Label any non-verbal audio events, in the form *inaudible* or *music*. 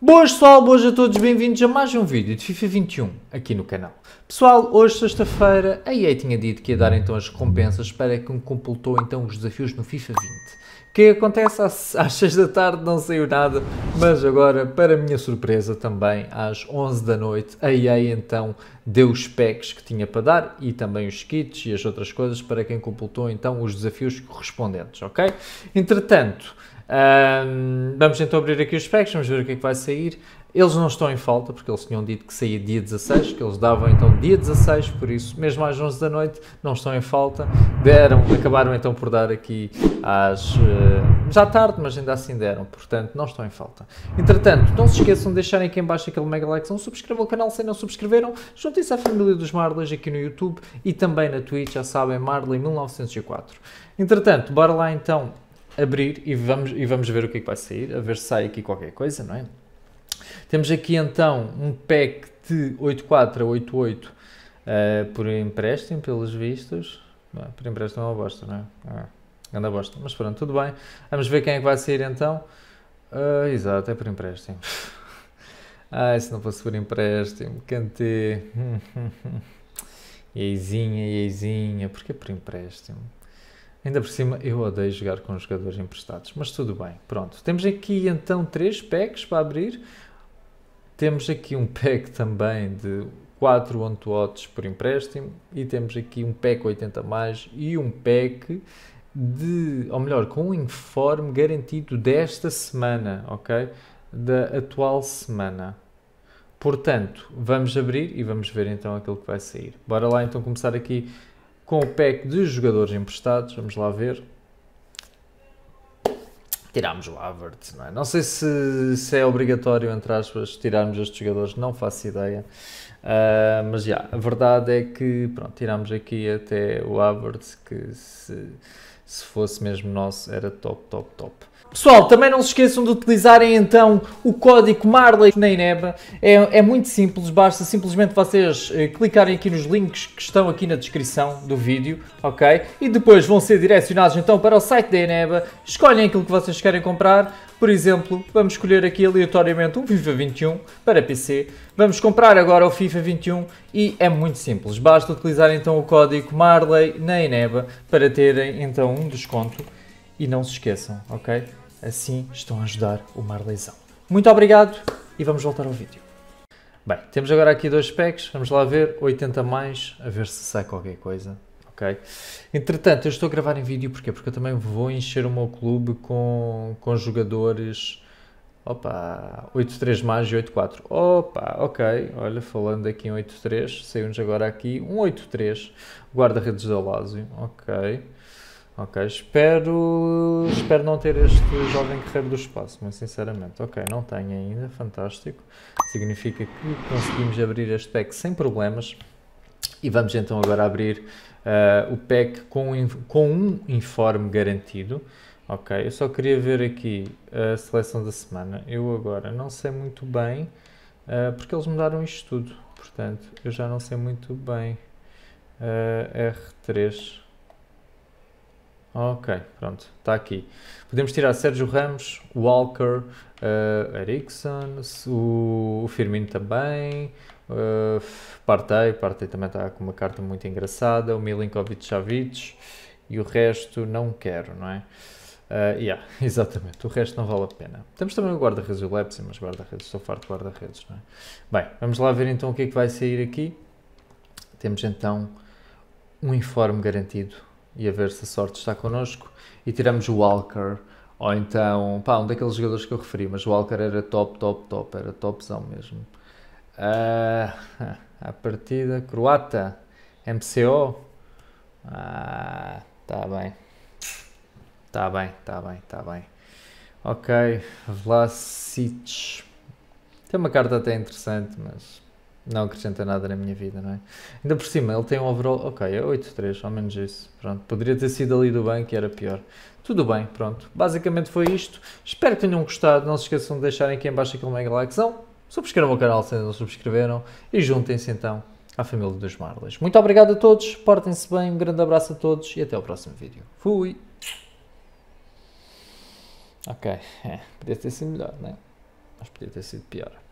Boas pessoal, boas a todos, bem-vindos a mais um vídeo de FIFA 21 aqui no canal. Pessoal, hoje sexta-feira a EA tinha dito que ia dar então as recompensas para quem completou então os desafios no FIFA 20. O é que acontece às, 6 *laughs* da tarde não saiu nada, mas agora, para minha surpresa também, às 11 da noite, a EA então deu os packs que tinha para dar e também os kits e as outras coisas para quem completou então os desafios correspondentes, ok? Entretanto, um, vamos então abrir aqui os specs, vamos ver o que é que vai sair. Eles não estão em falta, porque eles tinham dito que saía dia 16, que eles davam então dia 16, por isso, mesmo às 11 da noite, não estão em falta. Deram, acabaram então por dar aqui às. Uh, já tarde, mas ainda assim deram, portanto, não estão em falta. Entretanto, não se esqueçam de deixarem aqui em baixo aquele mega like, não subscrevam o canal se não subscreveram, juntem-se à família dos Marleys aqui no YouTube e também na Twitch, já sabem, Marley1904. Entretanto, bora lá então abrir e vamos, e vamos ver o que é que vai sair, a ver se sai aqui qualquer coisa, não é? Temos aqui então um pack de 84 a 88 uh, eh, por empréstimo, pelos vistos. por empréstimo é uma bosta, não é? Ah, bosta. Mas pronto, tudo bem. Vamos ver quem é que vai sair então. Uh, exato, é por empréstimo. Ai, *laughs* ah, se não fosse por empréstimo, cantei. *laughs* Eizinha, eizinha, porque é por empréstimo? Ainda por cima, eu odeio jogar com jogadores emprestados, mas tudo bem, pronto. Temos aqui então três packs para abrir. Temos aqui um pack também de 4 on por empréstimo e temos aqui um pack 80 mais e um pack de, ou melhor, com um informe garantido desta semana, ok? Da atual semana. Portanto, vamos abrir e vamos ver então aquilo que vai sair. Bora lá então começar aqui com o pack de jogadores emprestados. Vamos lá ver. Tirámos o Havertz, não é? Não sei se, se, é obrigatório, entre aspas, tirarmos estes jogadores, não faço ideia. Uh, mas já, yeah, a verdade é que, pronto, tirámos aqui até o Havertz, que se, se fosse mesmo nosso, era top, top, top. Pessoal, também não se esqueçam de utilizarem então o código Marley na Ineba. É, é muito simples, basta simplesmente vocês eh, clicarem aqui nos links que estão aqui na descrição do vídeo, ok? E depois vão ser direcionados então para o site da Ineba, escolhem aquilo que vocês querem comprar. Por exemplo, vamos escolher aqui aleatoriamente um FIFA 21 para PC. Vamos comprar agora o FIFA 21 e é muito simples. Basta utilizar então o código Marley na Ineba para terem então um desconto. E não se esqueçam, ok? Assim estão a ajudar o mar leizão. Muito obrigado e vamos voltar ao vídeo. Bem, temos agora aqui dois packs, vamos lá ver, 80 mais, a ver se sai qualquer coisa, ok? Entretanto, eu estou a gravar em vídeo, porquê? Porque eu também vou encher o meu clube com, com jogadores, opa, 8-3 mais e 8-4, opa, ok, olha, falando aqui em 8-3, saiu-nos agora aqui um 8-3, guarda-redes da Lásio, ok... Ok, espero, espero não ter este jovem guerreiro do espaço, mas sinceramente. Ok, não tenho ainda, fantástico. Significa que conseguimos abrir este pack sem problemas. E vamos então agora abrir uh, o pack com, com um informe garantido. Ok, eu só queria ver aqui eh, a seleção da semana. Eu agora não sei muito bem, uh, porque eles mudaram isto tudo. Portanto, eu já não sei muito bem. Uh, R3. Ok, pronto, está aqui. Podemos tirar Sérgio Ramos, Walker, uh, eh, Ericsson, o, o, Firmino também, uh, Partey, Partey também está com uma carta muito engraçada, o Milinkovic Savic e o resto não quero, não é? Uh, yeah, *laughs* exatamente, o resto não vale a pena. Temos também o guarda-redes do Leipzig, mas guarda-redes, estou farto de guarda-redes, não é? Bem, vamos lá ver então o que é que vai sair aqui. Temos então um informe garantido e a ver se a sorte está connosco. E tiramos o Walker, ou então, pá, um daqueles jogadores que eu referi, mas o Walker era top, top, top, era topzão mesmo. Uh, *laughs* a partida croata, MCO, ah, tá bem, tá bem, tá bem, tá bem. Ok, Vlasic. Tem uma carta até interessante, mas não acrescenta nada na minha vida, não é? Ainda por cima, ele tem um overall, ok, é 8-3, ao menos isso, pronto. Poderia ter sido ali do banco e era pior. Tudo bem, pronto. Basicamente foi isto. Espero que tenham gostado. Não se esqueçam de deixarem aqui embaixo aquele mega likezão. Subscrevam o canal se ainda não subscreveram. E juntem-se então à família dos Marlins. Muito obrigado a todos. Portem-se bem. Um grande abraço a todos e até ao próximo vídeo. Fui! Ok, é, *laughs* podia ter sido melhor, é? Mas podia ter sido pior.